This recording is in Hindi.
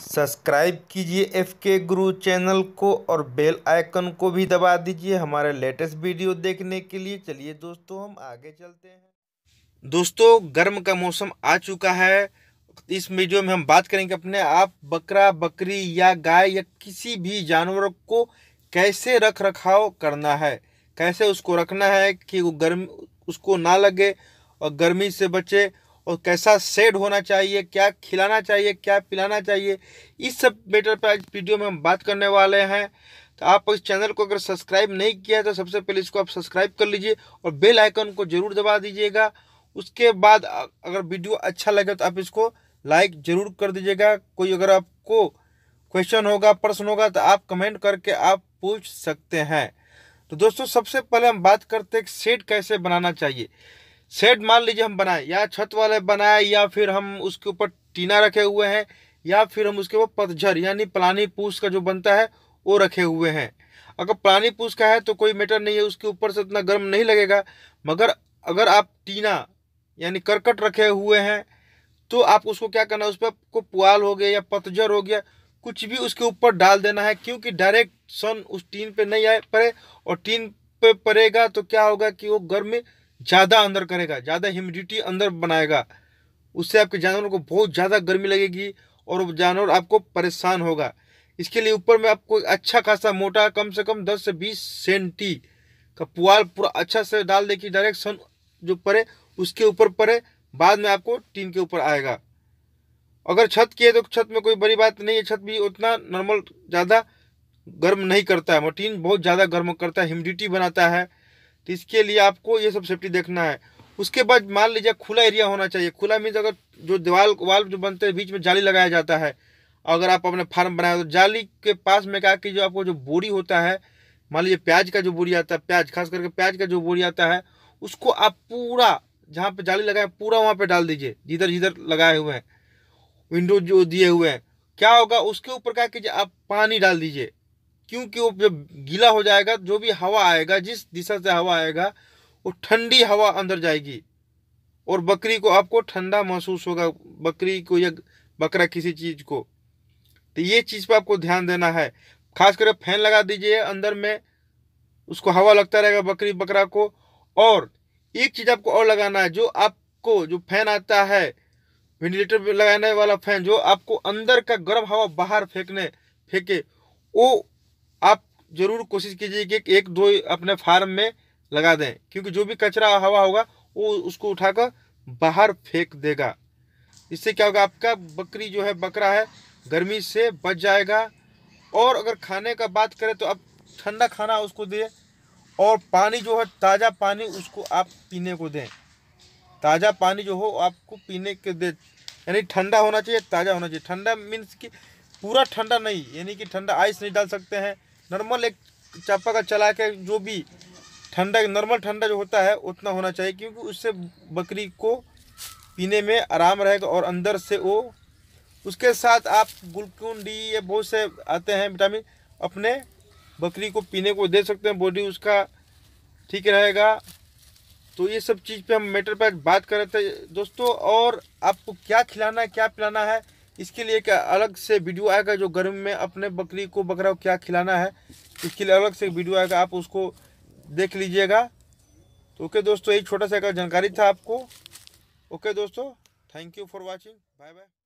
सब्सक्राइब कीजिए एफ के गुरु चैनल को और बेल आइकन को भी दबा दीजिए हमारे लेटेस्ट वीडियो देखने के लिए चलिए दोस्तों हम आगे चलते हैं दोस्तों गर्म का मौसम आ चुका है इस वीडियो में हम बात करेंगे अपने आप बकरा बकरी या गाय या किसी भी जानवर को कैसे रख रखाव करना है कैसे उसको रखना है कि वो गर्म उसको ना लगे और गर्मी से बचे और कैसा सेड होना चाहिए क्या खिलाना चाहिए क्या पिलाना चाहिए इस सब मैटर पर आज वीडियो में हम बात करने वाले हैं तो आप इस चैनल को अगर सब्सक्राइब नहीं किया तो सबसे पहले इसको आप सब्सक्राइब कर लीजिए और बेल आइकन को ज़रूर दबा दीजिएगा उसके बाद अगर वीडियो अच्छा लगे तो आप इसको लाइक ज़रूर कर दीजिएगा कोई अगर आपको क्वेश्चन होगा प्रश्न होगा तो आप कमेंट करके आप पूछ सकते हैं तो दोस्तों सबसे पहले हम बात करते हैं सेट कैसे बनाना चाहिए शेड मान लीजिए हम बनाए या छत वाले बनाए या फिर हम उसके ऊपर टीना रखे हुए हैं या फिर हम उसके ऊपर पतझर यानी प्लानी पूस का जो बनता है वो रखे हुए हैं अगर प्लानी पूस का है तो कोई मैटर नहीं है उसके ऊपर से इतना गर्म नहीं लगेगा मगर अगर आप टीना यानी करकट रखे हुए हैं तो आप उसको क्या करना है उस पर आपको पुआल हो गया या पतझर हो गया कुछ भी उसके ऊपर डाल देना है क्योंकि डायरेक्ट सन उस टीन पे नहीं आए पड़े और टीन पे पड़ेगा तो क्या होगा कि वो गर्मी ज़्यादा अंदर करेगा ज़्यादा ह्यूमिडिटी अंदर बनाएगा उससे आपके जानवरों को बहुत ज़्यादा गर्मी लगेगी और जानवर आपको परेशान होगा इसके लिए ऊपर में आपको अच्छा खासा मोटा कम से कम दस से बीस सेंटी का पुआल पूरा अच्छा से डाल दे कि डायरेक्ट सन जो पड़े उसके ऊपर पड़े बाद में आपको टीन के ऊपर आएगा अगर छत की है तो छत में कोई बड़ी बात नहीं है छत भी उतना नॉर्मल ज़्यादा गर्म नहीं करता है मोटीन बहुत ज़्यादा गर्म करता है ह्यूमिडिटी बनाता है तो इसके लिए आपको ये सब सेफ्टी देखना है उसके बाद मान लीजिए खुला एरिया होना चाहिए खुला मीन्स अगर जो दीवाल वाल जो बनते हैं बीच में जाली लगाया जाता है अगर आप अपने फार्म बनाए तो जाली के पास में कहा कि जो आपको जो बोरी होता है मान लीजिए प्याज का जो बोरी आता है प्याज खास करके प्याज का जो बोरी आता है उसको आप पूरा जहाँ पे जाली लगाए पूरा वहाँ पे डाल दीजिए जिधर जिधर लगाए हुए हैं विंडो जो दिए हुए हैं क्या होगा उसके ऊपर क्या कीजिए आप पानी डाल दीजिए क्योंकि वो जब गीला हो जाएगा जो भी हवा आएगा जिस दिशा से हवा आएगा वो ठंडी हवा अंदर जाएगी और बकरी को आपको ठंडा महसूस होगा बकरी को या बकरा किसी चीज़ को तो ये चीज़ पर आपको ध्यान देना है खास कर फैन लगा दीजिए अंदर में उसको हवा लगता रहेगा बकरी बकरा को और एक चीज़ आपको और लगाना है जो आपको जो फैन आता है वेंटिलेटर पर लगाने वाला फैन जो आपको अंदर का गर्म हवा बाहर फेंकने फेंके वो आप ज़रूर कोशिश कीजिए कि एक दो अपने फार्म में लगा दें क्योंकि जो भी कचरा हवा होगा वो उसको उठाकर बाहर फेंक देगा इससे क्या होगा आपका बकरी जो है बकरा है गर्मी से बच जाएगा और अगर खाने का बात करें तो आप ठंडा खाना उसको दें और पानी जो है ताज़ा पानी उसको आप पीने को दें ताज़ा पानी जो हो आपको पीने के दे यानी ठंडा होना चाहिए ताज़ा होना चाहिए ठंडा मीन्स कि पूरा ठंडा नहीं यानी कि ठंडा आइस नहीं डाल सकते हैं नॉर्मल एक चापा का चला के जो भी ठंडा नॉर्मल ठंडा जो होता है उतना होना चाहिए क्योंकि उससे बकरी को पीने में आराम रहेगा और अंदर से वो उसके साथ आप ग्लूकोन डी ये बहुत से आते हैं विटामिन अपने बकरी को पीने को दे सकते हैं बॉडी उसका ठीक रहेगा तो ये सब चीज़ पे हम मैटर पर बात कर रहे थे दोस्तों और आपको क्या खिलाना है क्या पिलाना है इसके लिए क्या अलग से वीडियो आएगा जो गर्मी में अपने बकरी को बकरा को क्या खिलाना है इसके लिए अलग से वीडियो आएगा आप उसको देख लीजिएगा तो ओके दोस्तों एक छोटा सा जानकारी था आपको ओके दोस्तों thank you for watching bye bye